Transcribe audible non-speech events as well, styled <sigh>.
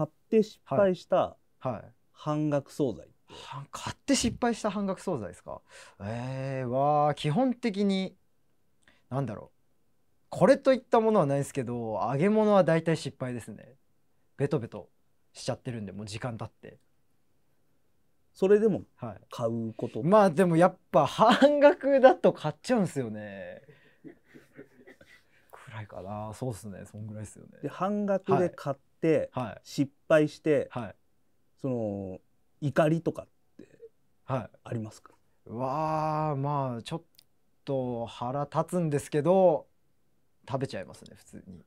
買って失敗した半額惣菜、はい、買って失敗した半額惣菜ですかええー、あ基本的になんだろうこれといったものはないですけど揚げ物は大体失敗ですねベトベトしちゃってるんでもう時間経ってそれでも買うこと、はい、まあでもやっぱ半額だと買っちゃうんですよね <laughs> くらいかなそうっすねそんぐらいですよねで半額で買っ、はい、失敗して、はい、その怒りとかってありますか、わあまあちょっと腹立つんですけど食べちゃいますね普通に